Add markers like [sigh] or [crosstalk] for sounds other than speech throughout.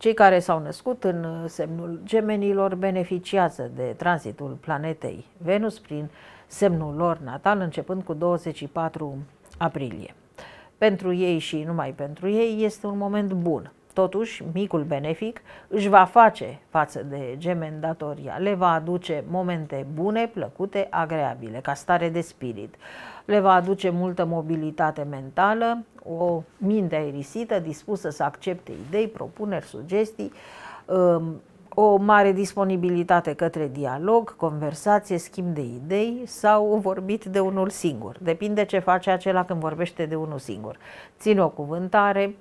Cei care s-au născut în uh, semnul gemenilor beneficiază de tranzitul planetei Venus prin semnul lor natal începând cu 24 aprilie. Pentru ei și numai pentru ei este un moment bun Totuși, micul benefic își va face față de gemeni datoria, le va aduce momente bune, plăcute, agreabile, ca stare de spirit. Le va aduce multă mobilitate mentală, o minte aerisită, dispusă să accepte idei, propuneri, sugestii, um, o mare disponibilitate către dialog, conversație, schimb de idei sau vorbit de unul singur. Depinde ce face acela când vorbește de unul singur. Ține o cuvântare,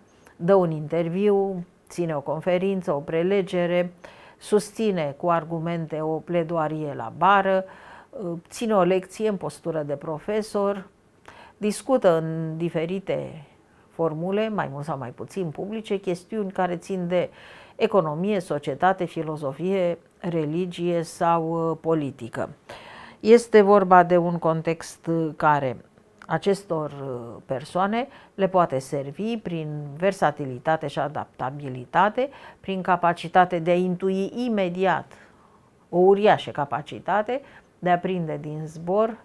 dă un interviu, ține o conferință, o prelegere, susține cu argumente o pledoarie la bară, ține o lecție în postură de profesor, discută în diferite formule, mai mult sau mai puțin publice, chestiuni care țin de economie, societate, filozofie, religie sau uh, politică. Este vorba de un context uh, care acestor uh, persoane le poate servi prin versatilitate și adaptabilitate, prin capacitate de a intui imediat o uriașă capacitate de a prinde din zbor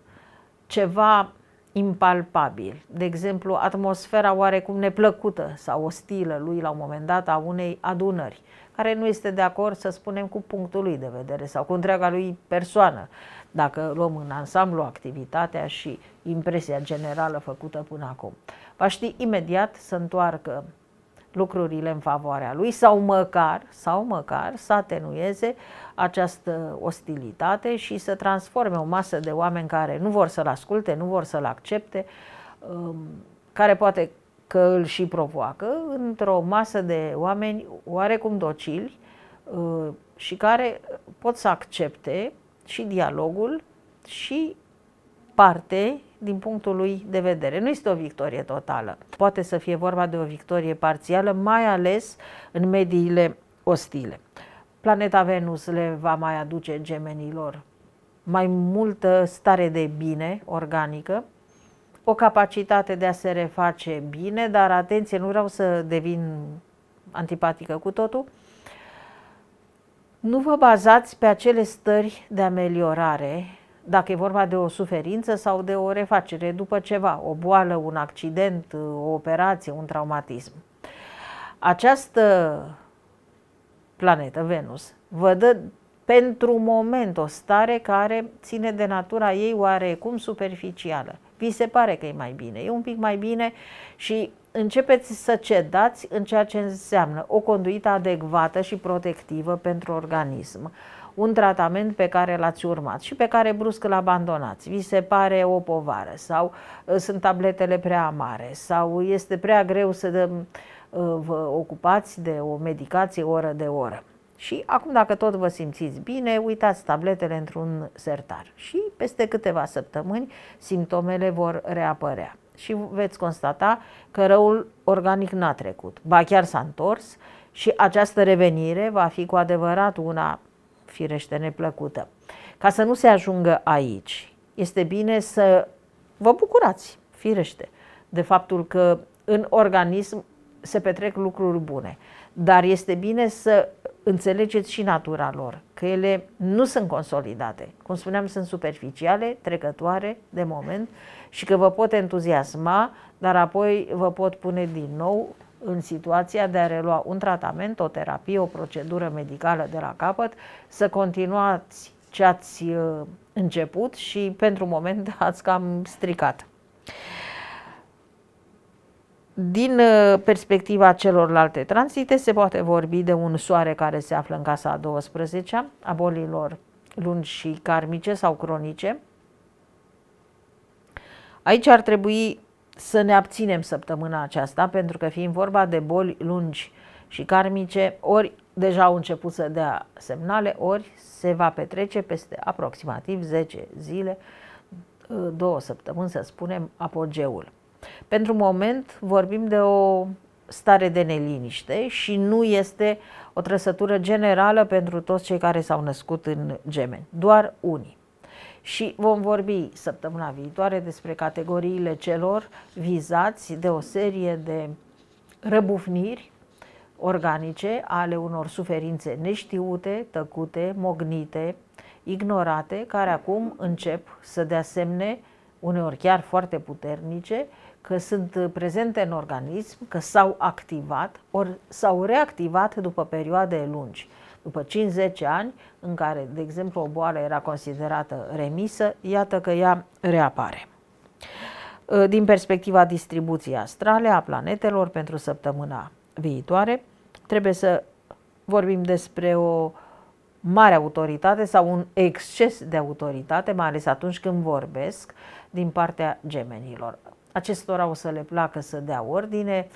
ceva impalpabil, de exemplu atmosfera oarecum neplăcută sau ostilă lui la un moment dat a unei adunări, care nu este de acord, să spunem, cu punctul lui de vedere sau cu întreaga lui persoană dacă luăm în ansamblu activitatea și impresia generală făcută până acum. Va ști imediat să întoarcă lucrurile în favoarea lui sau măcar, sau măcar să atenueze această ostilitate și să transforme o masă de oameni care nu vor să-l asculte, nu vor să-l accepte, um, care poate că îl și provoacă, într-o masă de oameni oarecum docili uh, și care pot să accepte și dialogul și parte din punctul lui de vedere. Nu este o victorie totală. Poate să fie vorba de o victorie parțială, mai ales în mediile ostile. Planeta Venus le va mai aduce gemenilor mai multă stare de bine organică, o capacitate de a se reface bine, dar atenție, nu vreau să devin antipatică cu totul, nu vă bazați pe acele stări de ameliorare, dacă e vorba de o suferință sau de o refacere după ceva, o boală, un accident, o operație, un traumatism. Această planetă, Venus, vă dă pentru moment o stare care ține de natura ei oarecum superficială. Vi se pare că e mai bine, e un pic mai bine și începeți să cedați în ceea ce înseamnă o conduită adecvată și protectivă pentru organism un tratament pe care l-ați urmat și pe care brusc îl abandonați. Vi se pare o povară sau uh, sunt tabletele prea amare sau este prea greu să uh, vă ocupați de o medicație oră de oră. Și acum, dacă tot vă simțiți bine, uitați tabletele într-un sertar și peste câteva săptămâni simptomele vor reapărea și veți constata că răul organic n-a trecut, ba chiar s-a întors și această revenire va fi cu adevărat una firește neplăcută. Ca să nu se ajungă aici, este bine să vă bucurați, firește, de faptul că în organism se petrec lucruri bune, dar este bine să înțelegeți și natura lor, că ele nu sunt consolidate. Cum spuneam, sunt superficiale, trecătoare de moment și că vă pot entuziasma, dar apoi vă pot pune din nou în situația de a relua un tratament, o terapie, o procedură medicală de la capăt, să continuați ce ați uh, început și pentru moment [laughs] ați cam stricat din uh, perspectiva celorlalte transite, se poate vorbi de un soare care se află în casa a 12-a, a bolilor lungi și karmice sau cronice. Aici ar trebui să ne abținem săptămâna aceasta, pentru că fiind vorba de boli lungi și karmice, ori deja au început să dea semnale, ori se va petrece peste aproximativ 10 zile, uh, două săptămâni, să spunem, apogeul. Pentru moment vorbim de o stare de neliniște și nu este o trăsătură generală pentru toți cei care s-au născut în gemeni, doar unii. Și vom vorbi săptămâna viitoare despre categoriile celor vizați de o serie de răbufniri organice ale unor suferințe neștiute, tăcute, mognite, ignorate, care acum încep să dea semne, uneori chiar foarte puternice, că sunt uh, prezente în organism, că s-au activat, ori s-au reactivat după perioade lungi. După 5-10 ani, în care, de exemplu, o boală era considerată remisă, iată că ea reapare. Uh, din perspectiva distribuției astrale a planetelor pentru săptămâna viitoare, trebuie să vorbim despre o mare autoritate sau un exces de autoritate, mai ales atunci când vorbesc, din partea gemenilor acestora o să le placă să dea ordine,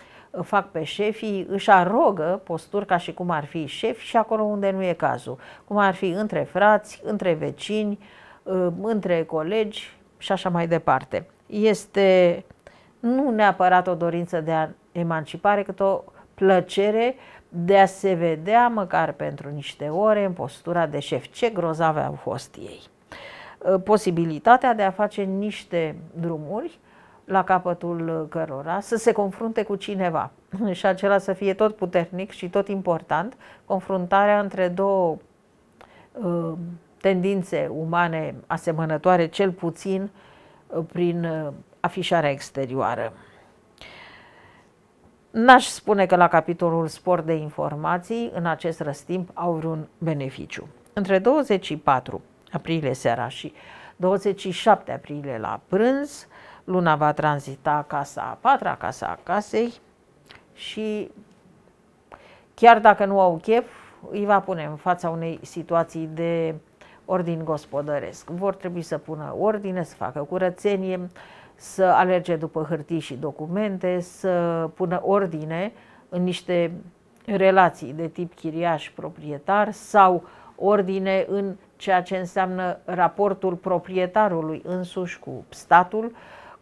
fac pe șefii, își arogă posturi ca și cum ar fi șef și acolo unde nu e cazul, cum ar fi între frați, între vecini, ă, între colegi și așa mai departe. Este nu neapărat o dorință de emancipare, cât o plăcere de a se vedea măcar pentru niște ore în postura de șef. Ce grozave au fost ei! Ă, posibilitatea de a face niște drumuri la capătul cărora să se confrunte cu cineva [laughs] și acela să fie tot puternic și tot important, confruntarea între două uh, tendințe umane asemănătoare, cel puțin uh, prin uh, afișarea exterioară. N-aș spune că la capitolul sport de informații, în acest răstimp, au vreun beneficiu. Între 24 aprilie seara și 27 aprilie la prânz, Luna va tranzita casa a patra, casa a casei și chiar dacă nu au chef, îi va pune în fața unei situații de ordin gospodăresc. Vor trebui să pună ordine, să facă curățenie, să alerge după hârtii și documente, să pună ordine în niște relații de tip chiriaș-proprietar sau ordine în ceea ce înseamnă raportul proprietarului însuși cu statul,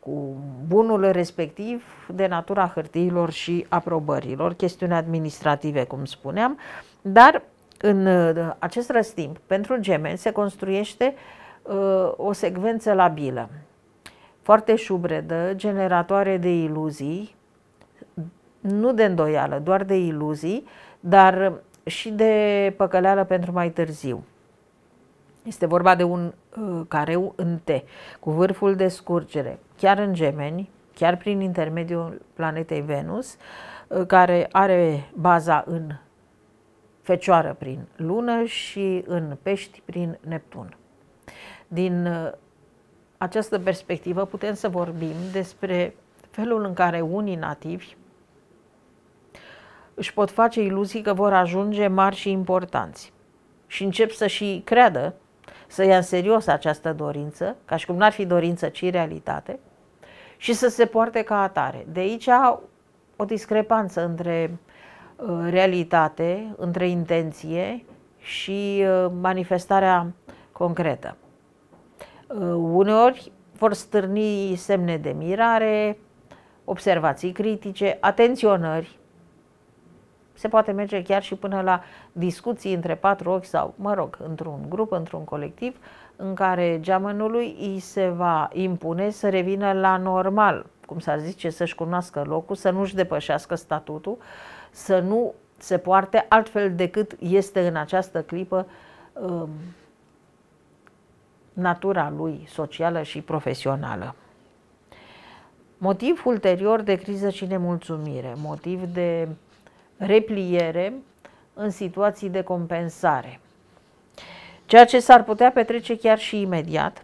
cu bunul respectiv de natura hârtiilor și aprobărilor, chestiuni administrative, cum spuneam, dar în uh, acest răstimp, pentru gemeni, se construiește uh, o secvență labilă, foarte șubredă, generatoare de iluzii, nu de îndoială, doar de iluzii, dar și de păcăleală pentru mai târziu. Este vorba de un Uh, careu în T, cu vârful de scurgere, chiar în gemeni, chiar prin intermediul planetei Venus, uh, care are baza în Fecioară prin Lună și în Pești prin Neptun. Din uh, această perspectivă putem să vorbim despre felul în care unii nativi își pot face iluzii că vor ajunge mari și importanți și încep să și creadă să ia în serios această dorință, ca și cum n-ar fi dorință, ci realitate, și să se poarte ca atare. De aici o discrepanță între uh, realitate, între intenție și uh, manifestarea concretă. Uh, uneori vor stârni semne de mirare, observații critice, atenționări, se poate merge chiar și până la discuții între patru ochi sau, mă rog, într-un grup, într-un colectiv, în care geamănului îi se va impune să revină la normal, cum s-ar zice, să-și cunoască locul, să nu-și depășească statutul, să nu se poarte altfel decât este în această clipă um, natura lui socială și profesională. Motiv ulterior de criză și nemulțumire, motiv de repliere în situații de compensare. Ceea ce s-ar putea petrece chiar și imediat,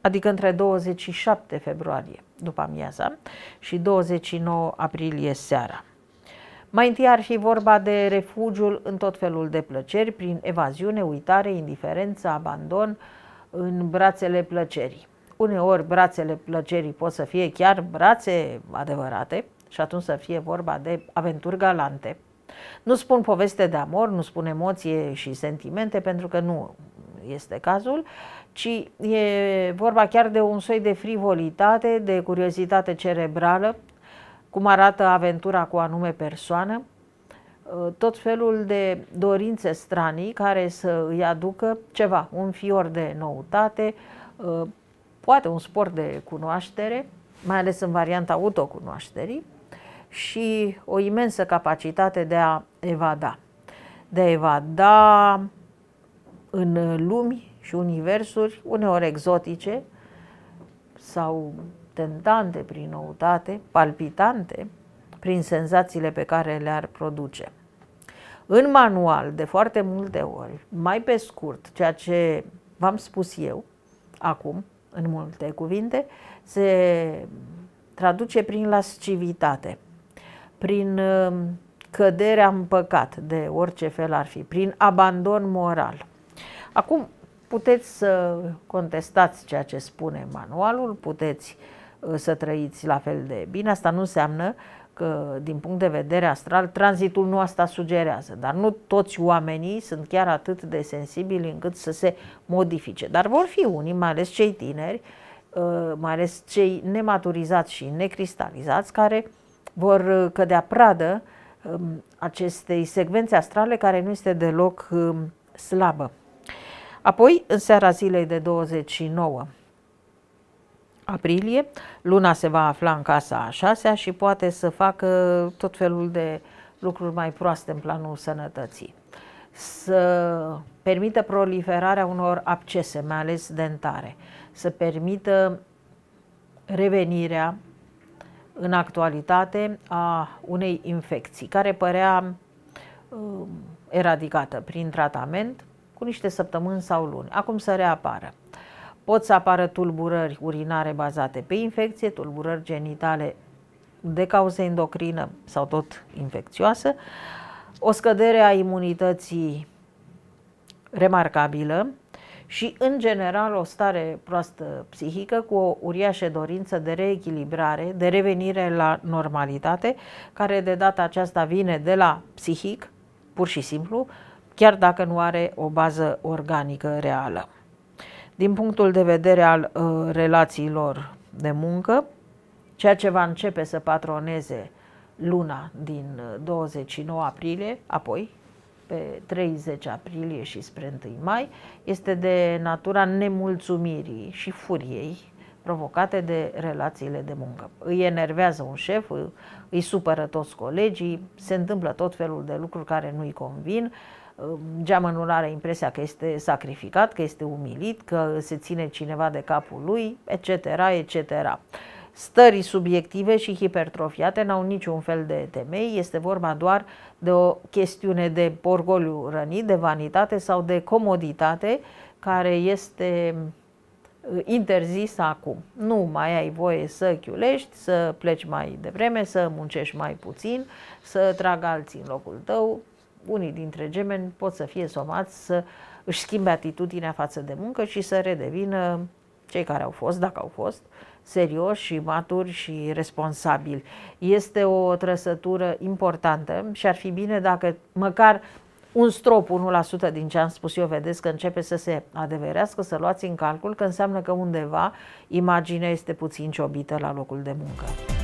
adică între 27 februarie după amiaza și 29 aprilie seara. Mai întâi ar fi vorba de refugiul în tot felul de plăceri, prin evaziune, uitare, indiferență, abandon în brațele plăcerii. Uneori brațele plăcerii pot să fie chiar brațe adevărate și atunci să fie vorba de aventuri galante, nu spun poveste de amor, nu spun emoție și sentimente, pentru că nu este cazul, ci e vorba chiar de un soi de frivolitate, de curiozitate cerebrală, cum arată aventura cu anume persoană, tot felul de dorințe stranii care să îi aducă ceva, un fior de noutate, poate un spor de cunoaștere, mai ales în varianta autocunoașterii, și o imensă capacitate de a evada. De a evada în lumi și universuri, uneori exotice sau tentante prin noutate, palpitante prin senzațiile pe care le-ar produce. În manual, de foarte multe ori, mai pe scurt, ceea ce v-am spus eu acum, în multe cuvinte, se traduce prin lascivitate prin uh, căderea în păcat de orice fel ar fi, prin abandon moral. Acum puteți să contestați ceea ce spune manualul, puteți uh, să trăiți la fel de bine, asta nu înseamnă că din punct de vedere astral tranzitul nu asta sugerează, dar nu toți oamenii sunt chiar atât de sensibili încât să se modifice. Dar vor fi unii, mai ales cei tineri, uh, mai ales cei nematurizați și necristalizați, care vor uh, cădea pradă um, acestei secvențe astrale care nu este deloc um, slabă. Apoi, în seara zilei de 29 aprilie, luna se va afla în casa a șasea și poate să facă tot felul de lucruri mai proaste în planul sănătății. Să permită proliferarea unor abcese, mai ales dentare, să permită revenirea în actualitate a unei infecții care părea uh, eradicată prin tratament cu niște săptămâni sau luni. Acum să reapară. Pot să apară tulburări urinare bazate pe infecție, tulburări genitale de cauză endocrină sau tot infecțioasă, o scădere a imunității remarcabilă, și, în general, o stare proastă psihică cu o uriașă dorință de reechilibrare, de revenire la normalitate, care de data aceasta vine de la psihic, pur și simplu, chiar dacă nu are o bază organică reală. Din punctul de vedere al uh, relațiilor de muncă, ceea ce va începe să patroneze luna din 29 uh, aprilie, apoi pe 30 aprilie și spre 1 mai este de natura nemulțumirii și furiei provocate de relațiile de muncă. Îi enervează un șef, îi, supără toți colegii, se întâmplă tot felul de lucruri care nu-i convin, geamănul are impresia că este sacrificat, că este umilit, că se ține cineva de capul lui, etc., etc stării subiective și hipertrofiate, n-au niciun fel de temei, este vorba doar de o chestiune de orgoliu rănit, de vanitate sau de comoditate care este uh, interzis acum. Nu mai ai voie să chiulești, să pleci mai devreme, să muncești mai puțin, să tragă alții în locul tău. Unii dintre gemeni pot să fie somați să își schimbe atitudinea față de muncă și să redevină cei care au fost, dacă au fost, serioși și maturi și responsabili. Este o trăsătură importantă și ar fi bine dacă măcar un strop, 1% din ce am spus eu, vedeți că începe să se adeverească, să luați în calcul, că înseamnă că undeva imaginea este puțin ciobită la locul de muncă.